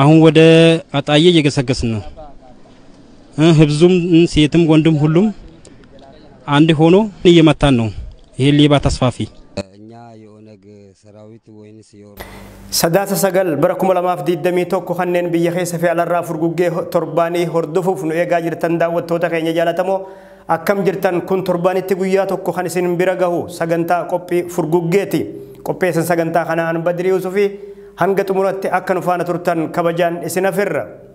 ahuun ወደ አጣዬ እየገሰገስን ነው። ህብዙም ሴትም ወንድም ሁሉም አንድ ሆኖ እየመታን ነው። ይሄ ሌባ ተስፋፊ sadaasa sagal bara kuma lamaaf diidamii tokko kanneen biyya keessa fi alarraa furguggee torbaanii hordofuuf nu eegaa jirtan daawwattoota keenya jaalatamoo akkam jirtan kun torbaanitti guyyaa tokko kan isin bira gahu sagantaa qophii furguggeeti qopheessan sagantaa kanaan Badrii Yuusufii hanga xumuraatti akka nu faana turtan kabajaan isin afirra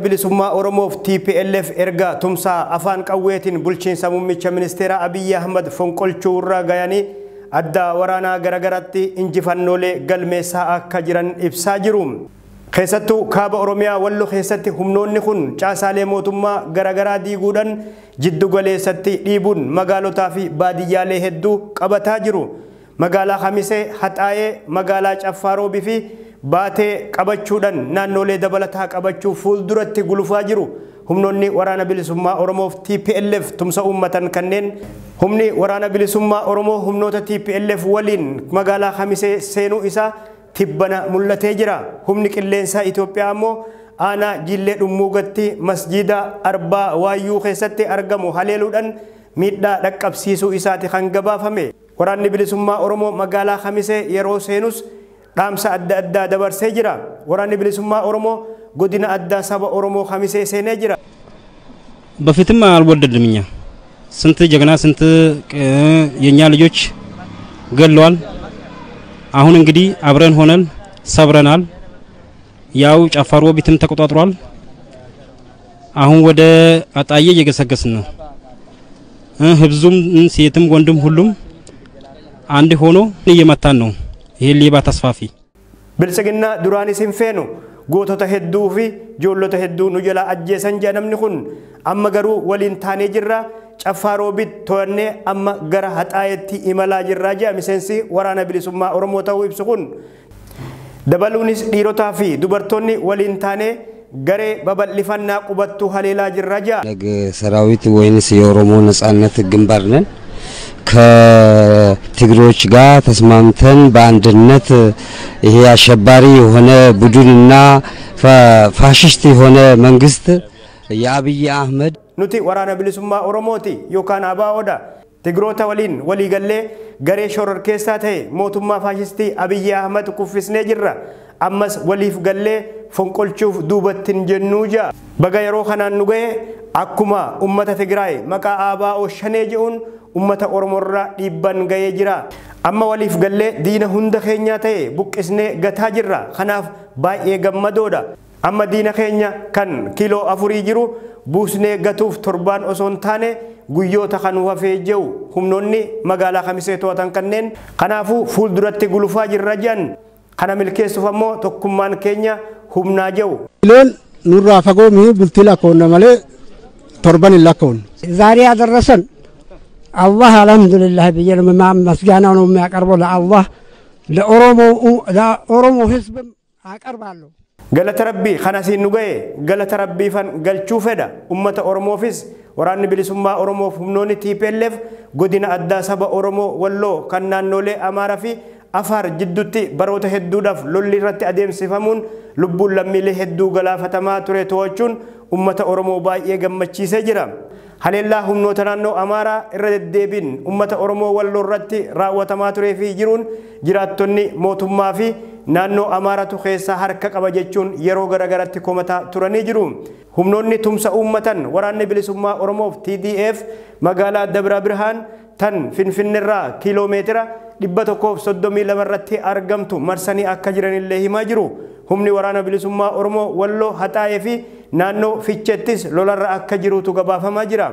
bilisummaa Oromoof TPLF erga tumsaa afaan qawweetiin bulchiinsa muummicha ministeera Abiyyi Ahmad fonqolchuu irra gayanii adda waraanaa garaagaratti injifannoolee galmeessaa akka jiran ibsaa jiru. Keessattuu kaaba Oromiyaa Walloo keessatti humnoonni kun caasaalee mootummaa garagaraa diiguudhaan jiddu dhiibuun magaalotaa fi baadiyyaalee hedduu qabataa jiru. Magaalaa Hamisee, Haxaayee, magaalaa Caffaa fi baatee qabachuudhaan naannolee dabalataa qabachuu fuulduratti gulufaa jiru humnoonni waraana bilisummaa Oromoof TPLF tumsa uummatan kanneen humni waraana bilisummaa Oromoo humnoota TPLF waliin magaalaa kamisee seenuu isaa tibbana mul'atee jira. Humni qilleensaa Itoophiyaa ammoo aanaa jillee dhummuugatti masjiida arbaa waayyuu keessatti argamu haleeluudhaan miidhaa dhaqqabsiisuu isaati kan gabaafame. Waraanni bilisummaa Oromoo magaalaa Hamisee yeroo seenus dhaamsa adda addaa dabarsee jira. Waraanni bilisummaa Oromoo godina addaa saba Oromoo kamisee seenee jira. በፊትም አልወደድም እኛ ስንት ጀግና ስንት የኛ ልጆች ገለዋል። አሁን እንግዲህ አብረን ሆነን ሰብረናል። ያው ጨፋር ቤትም ተቆጣጥሯል። አሁን ወደ አጣዬ እየገሰገስን ነው። ህብዙም ሴትም ወንድም ሁሉም አንድ ሆኖ እየመታን ነው። ይህን ሌባ ተስፋፊ ብልጽግና ዱራን ሲንፌኑ ጎቶታ hedduu fi ijoollota hedduu nu jala ajjeesan jee namni kun amma garuu waliin taanee jirra caffaaroo bit to'annee amma gara haxaayetti imalaa jirraa jea miseensi waraana bilisummaa oromoo ta'uu ibsu kun dabaluunis dhiirotaa fi dubartoonni waliin taanee ገሬ በበልፈና ቁበቱ ሀሌላ ጅራጃ ሰራዊት ወይንስ የኦሮሞ ነጻነት ግንባር ነን ከትግሬዎች ጋር ተስማምተን በአንድነት ይሄ አሸባሪ የሆነ ቡድንና ፋሽስት የሆነ መንግስት የአብይ አህመድ ኑቲ ወራነ ብልሱማ ኦሮሞቲ ዮካን አባ ኦዳ ትግሮተ ወሊን ወሊገሌ ገሬ ሾረር ኬሳ ተሄ ሞቱማ ፋሽስቲ አብይ አህመድ ኩፍስኔ ጅራ አመስ ወሊፍ ገሌ fonqolchuuf ዱበትን ጀኑጃ jennuu ja'a baga yeroo kanaan nu ga'e akkuma ummata Oromoorraa dhiibban ga'ee jira. Amma waliif gallee diina hunda keenyaa ta'e buqqisnee gataa jirra. Kanaaf baay'ee gammadoodha. Amma diina keenya kan kiiloo afurii jiru buusnee gatuuf torbaan osoo hin taane guyyoota kan hafee jiru humnoonni magaalaa kamisee to'atan kanneen kanaafuu fuulduratti gulufaa jirra jiran kana milkeessuuf ammoo tokkummaan keenya humnaa jiru. Kiloon nurraa fagoo bultii lakkoon malee torban hin lakkoofne. Zaariyaa darrasan አላህ አልሐምዱሊላህ ብዬ ነው ምስጋናው ነው የሚያቀርበው ለአላህ ለኦሮሞ ህዝብም አቀርባለሁ galata rabbii kana siin nu ga'e galata rabbii fan galchuu fedha ummata oromoofis waraanni bilisummaa oromoof humnoonni tiipeelleef godina addaa saba oromoo walloo kan naannolee amaaraa fi afaar jiddutti baroota hedduudhaaf lolli irratti adeemsifamuun lubbuun lammiilee hedduu galaafatamaa ture to'achuun ummata Oromoo baay'ee gammachiisee jira. Haleellaa humnoota naannoo Amaaraa irra deddeebiin ummata Oromoo walloo irratti raawwatamaa turee fi jiruun jiraattonni mootummaa fi naannoo Amaaratu keessaa harka qaba jechuun yeroo garaagaratti komataa turanii jiru. Humnoonni tumsa uummatan waraanni bilisummaa Oromoof TDF magaalaa Dabra Birhaan tan Finfinneerraa kiiloomeetira dhibba tokkoof soddomii lama irratti argamtu marsanii akka jiranillee himaa jiru. Humni waraana bilisummaa Oromoo walloo haxaa'ee fi naannoo ficheettis lolarra akka jirutu gabaafamaa jira.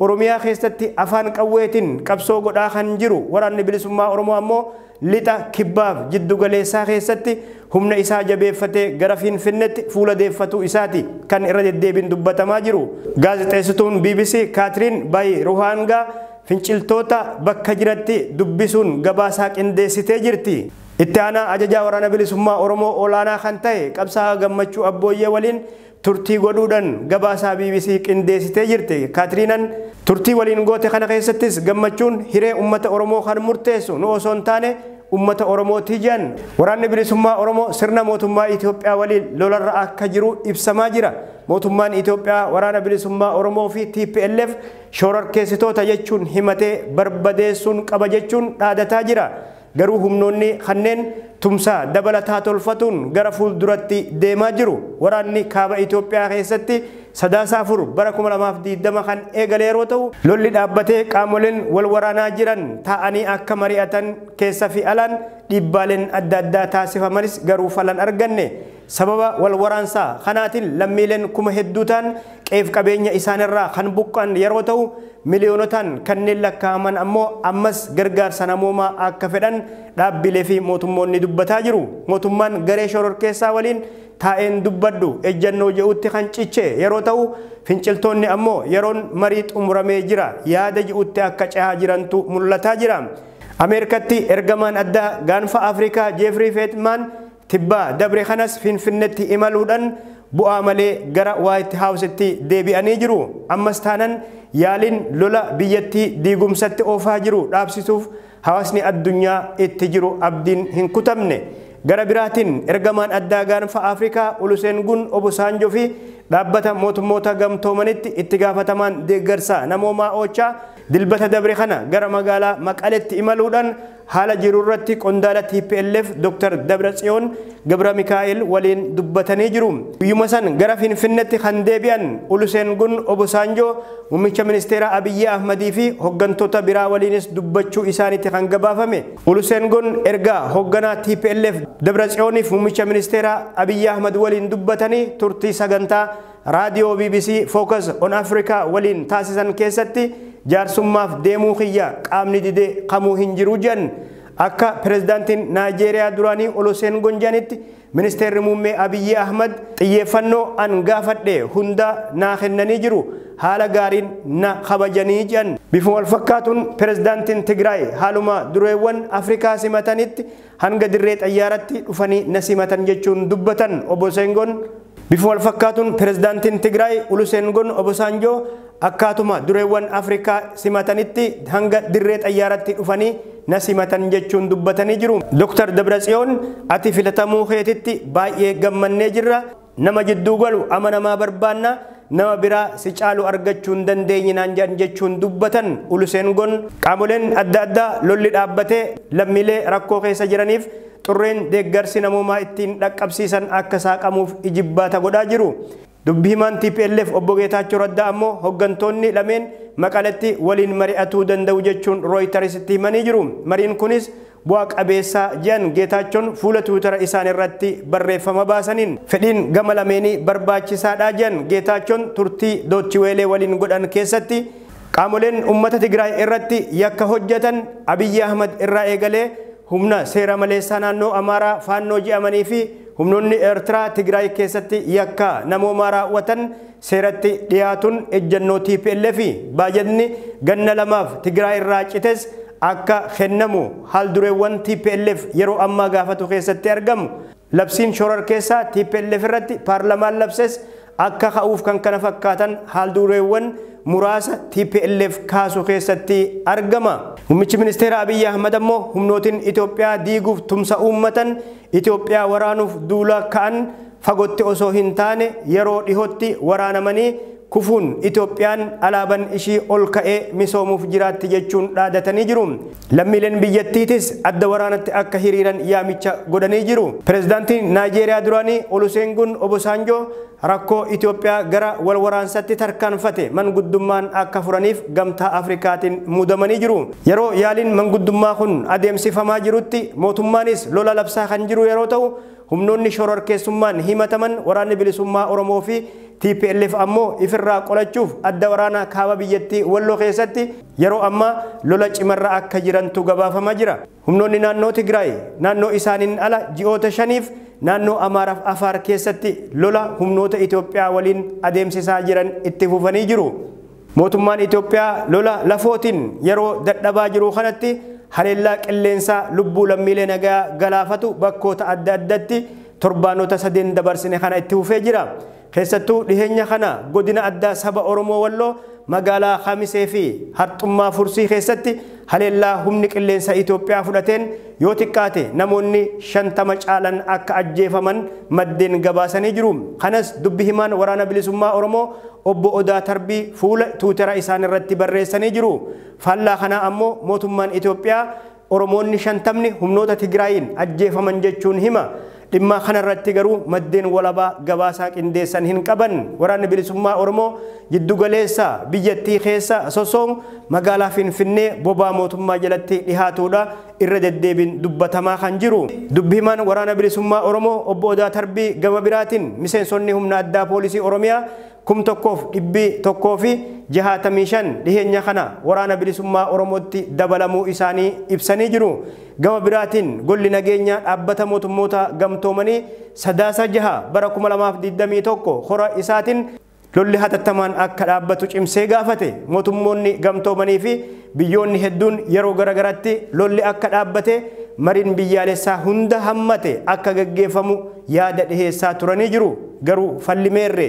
Oromiyaa keessatti afaan qawweetiin qabsoo godhaa kan jiru waraanni bilisummaa Oromoo ammoo lixa kibbaaf jiddugaleessaa keessatti humna isaa jabeeffatee gara finfinnetti fuula deeffatu isaati kan irra deddeebiin dubbatamaa jiru. Gaazexeessituun BBC Kaatiriin Bayi Ruhaangaa finciltoota bakka jiratti dubbisuun gabaasaa qindeessitee jirti. Itti aanaa ajajaa waraana bilisummaa Oromoo olaanaa kan ta'e qabsaa gammachuu abbooyyee waliin turtii godhuudhaan gabaasaa BBC qindeessitee jirti. Kaatiriinan turtii waliin goote kana keessattis gammachuun hiree uummata Oromoo kan murteessu nu osoo hin taane ummata Oromooti jedhan waraanni bilisummaa Oromoo sirna mootummaa Itoophiyaa waliin lolarra akka jiru ibsamaa jira. Mootummaan Itoophiyaa waraana bilisummaa Oromoo fi TPLF shororkeessitoota jechuun himatee barbadeessuun qaba jechuun dhaadataa jira. Garuu humnoonni kanneen tumsaa dabalataa tolfatuun gara fuulduratti deemaa jiru waraanni kaaba Itoophiyaa keessatti sadaasa afur bara 2020 kan eegale yeroo ta'u lolli dhaabbatee qaamoleen wal waraanaa jiran taa'anii akka mari'atan keessa fi alaan dhiibbaaleen adda addaa taasifamanis garuu falan arganne sababa wal waraansaa kanaatiin lammiileen kuma hedduu ta'an qeef qabeenya isaanirraa kan buqqan yeroo ta'u miiliyoonotaan kanneen lakkaa'aman ammoo ammas gargaarsa namoomaa akka fedhan dhaabbilee fi mootummoonni dubbataa jiru mootummaan garee shoror keessaa waliin taa'een dubbaddu ejjannoo je'utti kan ciche yeroo ta'u finciltoonni ammoo yeroon marii xumuramee jira yaada je'utti akka cehaa jirantu mul'ataa jira. Ameerikatti ergamaan addaa gaanfa Afrikaa Jeefrii Feetmaan tibbaa dabre kanas Finfinneetti imaluudhaan bu'aa malee gara waa itti deebi'anii jiru. Ammas taanan yaaliin lola biyyattii diigumsatti oofaa jiru dhaabsisuuf hawaasni addunyaa itti jiru abdiin hin kutabne Gara biraatiin ergamaan addaa gaanfa Afrikaa Uluseen Gun Obbo fi dhaabbata mootummoota gamtoomanitti itti gaafatamaan deeggarsa namoomaa oochaa dilbata dabre kana gara magaalaa maqaletti imaluudhaan haala jirurratti qondaala TPLF Dr. Dabratsiyoon Gabra Mikaa'el waliin dubbatanii jiru. Guyyuma san gara Finfinneetti kan deebi'an Uluseen Gun Obbo Saanjoo Muummicha Ministeera Abiyyi Ahmadii fi hooggantoota biraa waliinis dubbachuu isaaniitti kan gabaafame. Uluseen Gun ergaa hoogganaa TPLF Dabratsiyooniif Muummicha Ministeera Abiyyi Ahmad waliin dubbatanii turtii sagantaa raadiyoo BBC Focus on Africa waliin taasisan keessatti jaarsummaaf deemuu xiyya qaamni didee kamuu hin jiru jedhan akka pirezidaantiin naajeeriyaa duraanii oloseen gonjaanitti ministeerri muummee abiyyi ahmad xiyyeeffannoo an gaafadhe hunda naa kennanii jiru haala gaariin na kabajanii jedhan bifuma wal fakkaatuun pirezidaantiin tigraay haaluma dureewwan afrikaa simatanitti hanga dirree xayyaaratti dhufanii na simatan jechuun dubbatan obbo Sengoon bifuma wal fakkaatuun pirezidaantiin tigraay Ulu Sengoon obbo Saanjoo akkaatuma dureewwan afrikaa simatanitti hanga dirree xayyaaratti dhufanii na simatan jechuun dubbatanii jiru. Dr. Dabratsiyoon ati filatamuu keetitti baay'ee gammannee jirra. Nama jidduu galu amanamaa barbaanna. nama biraa si caalu argachuun dandeenyinaan naan jedhan jechuun dubbatan uluseen gon qaamoleen adda addaa lolli dhaabbatee lammilee rakkoo keessa jiraniif xurreen deeggarsi namoomaa ittiin dhaqqabsiisan akka saaqamuuf ijibbaata godhaa jiru. dubbii himaan TPLF obbo Geetaachoo Raddaa ammoo hoggantoonni lameen maqaalatti waliin mari'atuu danda'u jechuun rooyitersitti himanii jiru. Mariin kunis bu'aa qabeessaa ji'an Geetaachoon fuula tuutara isaan irratti barreeffama baasaniin fedhiin gama lameenii barbaachisaadha ji'an Geetaachoon turtii doottiweelee waliin godhan keessatti qaamoleen uummata Tigraay irratti yakka hojjatan Abiyyi Ahmad irraa eegalee humna seera maleessaa naannoo Amaaraa faannoo ji'amanii fi humnoonni eertiraa tigraay keessatti yakkaa namoomaa raawwatan seeratti dhiyaatuun ejjennoo fi baay'atni ganna lamaaf tigraay irraa cites akka kennamu haaldureewwan TPLF yeroo ammaa gaafatu keessatti argamu labsiin shoror keessaa TPLF irratti paarlamaan labses akka ka'uuf kan kana fakkaatan haaldureewwan muraasa TPLF kaasu keessatti argama. Hummichi ministeera Abiyyi Ahmad ammoo humnootiin Itoophiyaa diiguuf tumsa uummatan Itoophiyaa waraanuuf duula ka'an fagootti osoo hin taane yeroo dhihootti waraanamanii kufuun Itoophiyaan alaaban ishii ol ka'ee misoomuuf jiraatti jechuun dhaadatanii jiru. Lammiileen biyyattiitis adda waraanatti akka hiriiran yaamicha godhanii jiru. Pireezidaantiin Naayijeeriyaa duraanii Oluseegun Obasanjoo rakkoo Itoophiyaa gara wal tarkaanfate manguddummaan akka furaniif gamtaa Afrikaatiin muudamanii jiru. Yeroo yaaliin manguddummaa kun adeemsifamaa jirutti mootummaanis lola labsaa kan jiru yeroo ta'u humnoonni shororkeessummaan himataman waraanni bilisummaa Oromoo fi TPLF ammoo ifirraa qolachuuf adda waraanaa kaaba biyyattii Walloo keessatti yeroo ammaa lola cimarraa akka jirantu gabaafamaa jira. Humnoonni naannoo Tigraay naannoo isaaniin ala ji'oota shaniif naannoo Amaaraaf Afaar keessatti lola humnoota Itoophiyaa waliin adeemsisaa jiran itti fufanii jiru. Mootummaan Itoophiyaa lola lafootiin yeroo dadhabaa jiru kanatti haleellaa qilleensaa lubbuu lammiilee nagaa galaafatu bakkoota adda addaatti torbaanota sadeen dabarsine kana itti fufee jira. keessattuu dhiheenya kana godina addaa saba Oromoo Walloo magaalaa Hamisee fi Harxummaa Fursii keessatti haleellaa humni qilleensa Itoophiyaa fudhateen yoo xiqqaate namoonni shantama caalan akka ajjeefaman maddeen gabaasanii jiru. Kanas dubbi himaan waraana bilisummaa Oromoo obbo Odaa Tarbii fuula tuutara isaan irratti barreessanii jiru. Faallaa kana ammoo mootummaan Itoophiyaa Oromoonni shantamni humnoota Tigraayiin ajjeefaman jechuun hima. dhimma kanarratti garuu maddeen walabaa gabaasaa qindeessan hin qaban waraanni bilisummaa oromoo giddugaleessa biyyattii keessa sosoon magaalaa finfinnee bobaa mootummaa jalatti dhihaatuudha irra deddeebin dubbatamaa kan jiru dubbihimaan waraana bilisummaa oromoo obbo Odaa Tarbii gama biraatiin miseensonni humna addaa poolisii oromiyaa kum tokkoof dhibbi tokkoo fi jahaatamii shan dhiheenya kana waraana bilisummaa oromootti dabalamuu isaanii ibsanii jiru gama biraatiin golli nageenyaa dhaabbata mootummoota gamtoomanii sadaasa jaha bara 2021 hora isaatiin lolli hatattamaan akka dhaabbatu cimsee gaafate mootummoonni gamtoomanii fi biyyoonni hedduun yeroo garaagaratti lolli akka dhaabbate mariin biyyaalessaa hunda hammate akka gaggeeffamu yaada dhiheessaa turanii jiru garuu fallimeerre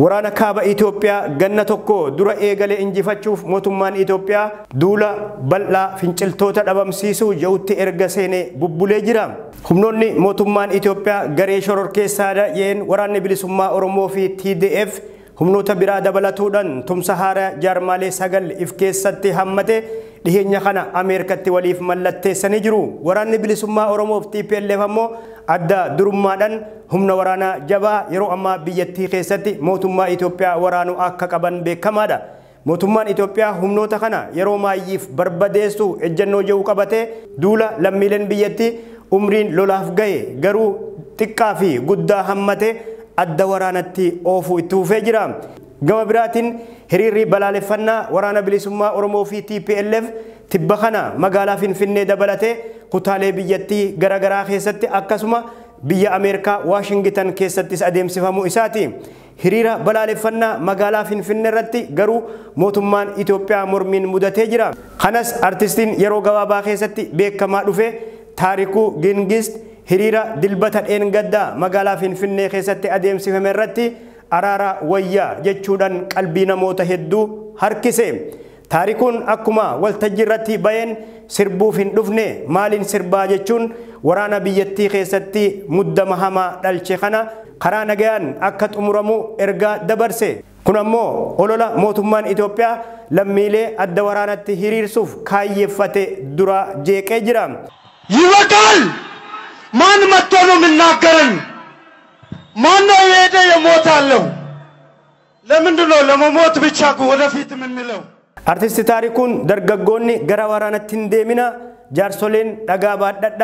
Waraana kaaba Itoophiyaa ganna tokko dura eegalee injifachuuf mootummaan Itoophiyaa duula bal'aa finciltoota dhabamsiisuu jedhutti erga seene bubbulee jira. Humnoonni mootummaan Itoophiyaa garee shoror keessaa da'een waraanni bilisummaa Oromoo fi TDF humnoota biraa dabalatuudhaan tumsa haaraa jaarmaalee sagal if keessatti hammate dhiheenya kana ameerikatti waliif mallatteessanii warani bilisuma bilisummaa of TPLF ammoo adda durummaadhaan humna waraanaa jabaa yeroo ammaa biyyattii keessatti mootummaa Itoophiyaa waraanuu akka qaban beekamaadha. mootummaan Itoophiyaa humnoota kana yeroo maayyiif barbadeessu ejjennoo jiru qabatee duula lammiileen biyyatti umriin lolaaf gahe garuu xiqqaa hammate adda waraanatti oofuu itti fufee gama biraatiin hiriirri balaaleffannaa waraana bilisummaa Oromoo fi TPLF tibba kana magaalaa Finfinnee dabalatee kutaalee biyyattii garaagaraa keessatti akkasuma biyya Ameerikaa Waashingitan keessattis adeemsifamuu isaati. Hiriira balaaleffannaa magaalaa Finfinnee irratti garuu mootummaan Itoophiyaa mormiin mudatee jira. Kanas artistiin yeroo gabaabaa keessatti beekamaa dhufe Taarikuu Gingist hiriira dilbata dheen gaddaa magaalaa Finfinnee keessatti adeemsifame irratti araara wayyaa jechuudhaan qalbii namoota hedduu harkise. taariikuun akkuma waltajjii irratti baheen sirbuuf hin dhufne maaliin sirbaa jechuun waraana biyyattii keessatti muddama hamaa dhalche kana karaa nagayaan akka xumuramu ergaa dabarse. Kun ammoo olola mootummaan Itoophiyaa lammiilee adda waraanatti hiriirsuuf kaayyeffate duraa jeeqee jira. Yibataal! Maal mattoo nu ማነው የሄደ የሞት አለው! ለምንድን ነው ለመሞት ብቻ ወደፊት የምንለው? አርቲስት ታሪኩን ደርገጎኒ ገረ ወራነት እንደሚና ጃርሶሌን ደጋ ባደዳ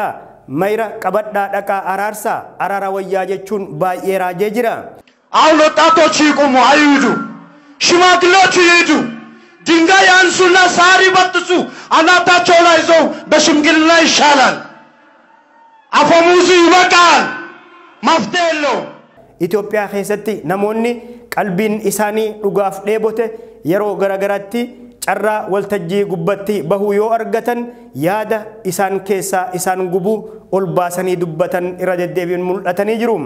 መይራ ቀበዳ ደቃ አራርሳ አራራ ወያ ጀቹን ባየራ ጀጅራ አሁን ወጣቶች ይቁሙ፣ አይሂዱ። ሽማግሌዎች ይሂዱ። ድንጋይ አንሱና ሳር ይበጥሱ አናታቸው ላይ ይዘው በሽምግልና ይሻላል። አፈሙዙ ይበቃል። መፍትሄ የለውም። Itoophiyaa keessatti namoonni qalbiin isaanii dhugaaf dheebote yeroo garagaraatti carraa waltajjii gubbatti bahuu yoo argatan yaada isaan keessaa isaan gubuu ol baasanii dubbatan irra deddeebiin mul'atanii jiru.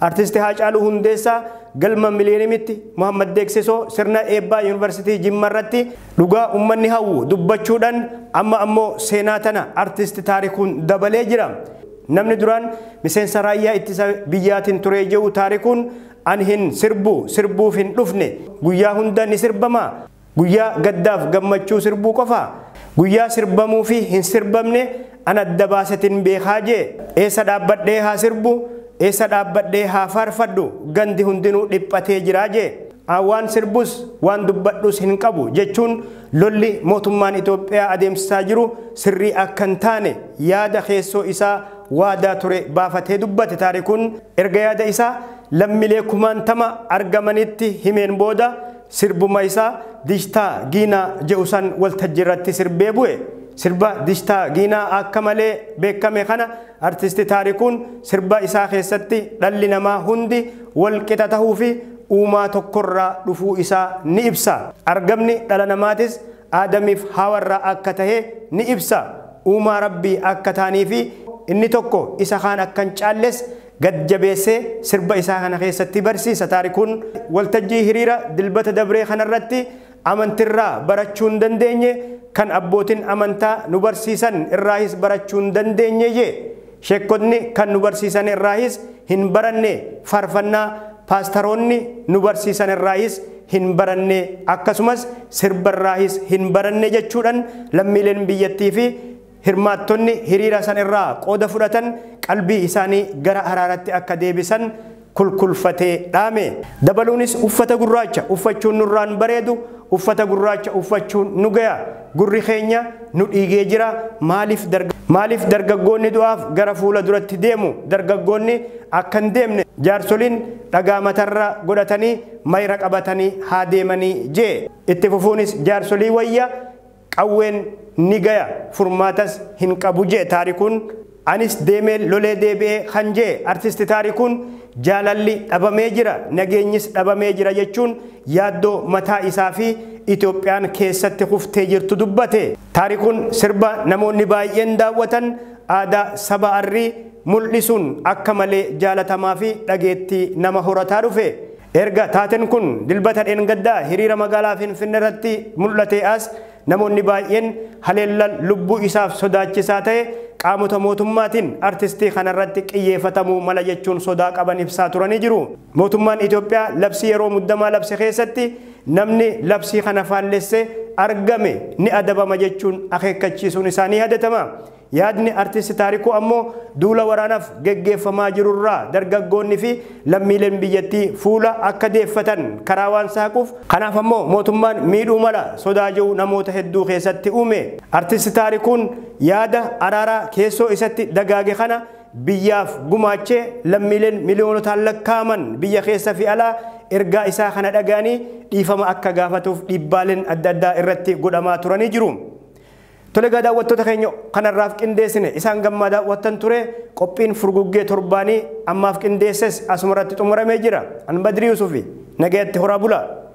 Artisti Haacaaluu Hundeessaa galma mileeniimitti Muhammad Deegsisoo sirna eebbaa yuunivarsiitii Jimma irratti dhugaa uummanni hawwu dubbachuudhaan amma ammoo seenaa tana artisti taarikuun dabalee jira. namni duraan miseensa raayyaa ittisa biyyaatiin turee jiru taarikuun an hin sirbu sirbuuf hin dhufne guyyaa hunda ni sirbamaa guyyaa gaddaaf gammachuu sirbuu qofaa guyyaa sirbamuu fi hin sirbamne an adda baasetiin beekaa jee eessa dhaabbadhee haa sirbu eessa dhaabbadhee haa faarfaddu gandi hundinuu dhiphatee jiraa jee waan sirbus waan dubbadhus hin qabu jechuun lolli mootummaan Itoophiyaa adeemsisaa jiru sirrii akka taane yaada keessoo isaa waadaa ture baafatee dubbate taarikuun erga yaada isaa lammilee kumaantama argamanitti himeen booda sirbuma isaa dijtaa giinaa jedhusan waltajjiirratti sirbee bu'e. sirba dijtaa giinaa akka malee beekame kana artisti taarikuun sirba isaa keessatti dhalli namaa hundi walqixa tahuu fi uumaa tokkorraa dhufuu isaa ni ibsa. Argamni dhala namaatis aadamiif hawarraa akka tahee ni ibsa. Uumaa rabbii akka taanii fi inni tokko isa kaan akkan caalles gad jabeessee sirba isaa kana keessatti barsiisa taarikuun waltajjii hiriira dilbata dabree kanarratti amantirraa barachuu hin dandeenye kan abbootiin amantaa nu barsiisan irraa barachuu hin dandeenye sheekotni kan nu barsiisan hin baranne faarfannaa pastaronni nu barsiisan irraa hin baranne akkasumas sirba irraa hin baranne jechuudhaan lammiileen biyyattii fi hirmaattonni hiriira san irraa qooda fudhatan qalbii isaanii gara haraaratti akka deebisan kulkulfatee dhaame. Dabaluunis uffata gurraacha uffachuun nurraan bareedu uffata gurraacha uffachuun nu gaya gurri keenya nu dhiigee jira maaliif dargaggoonni du'aaf gara fuula duratti deemu dargaggoonni akka deemne jaarsoliin dhagaa matarra godhatanii mayra qabatanii haa deemanii jee itti fufuunis jaarsolii wayya awween ni gaya furmaatas hin qabu jee taarikuun anis deemee lolee deebi'ee kan jee artisti taarikuun jaalalli dhabamee jira nageenyis dhabamee jira jechuun yaaddoo mataa isaa fi Itoophiyaan keessatti huftee jirtu dubbate. Taarikuun sirba namoonni baay'een daawwatan aadaa saba arrii mul'isuun akka malee jaalatamaa fi dhageettii nama horataa dhufe. Erga taateen kun dilbata dheengaddaa hiriira magaalaa Finfinnee irratti mul'ate as namoonni baay'een haleellan lubbuu isaaf sodaachisaa ta'e qaamota mootummaatiin artistii kanarratti xiyyeeffatamuu mala jechuun sodaa qaban ibsaa turanii jiru. Mootummaan Itoophiyaa labsii yeroo muddamaa labse keessatti namni labsii kana faallesse argame ni adabama jechuun akeekkachiisuun isaanii hadatama. Yaadni artisti Taarikuu ammoo duula waraanaaf geggeeffamaa jirurraa dargaggoonni fi lammiileen biyyattii fuula akka deeffatan karaa waan saaquuf kanaaf ammoo mootummaan miidhuu mala sodaa jiru namoota hedduu keessatti uume. Artisti Taarikuun yaada araaraa keessoo isatti dagaage kana biyyaaf gumaachee lammiileen miliyoonotaan lakkaa'aman biyya keessa fi alaa ergaa isaa kana dhaga'anii dhiifama akka gaafatuuf dhibbaaleen adda addaa irratti godhamaa turanii jiru. Tole gadaa wattoota keenya kanarraaf qindeessine isaan gammadaa wattan ture qophiin furguggee torbaanii ammaaf qindeesses asumarratti xumuramee jira. An Badrii Yusufi nagaatti horaa bulaa.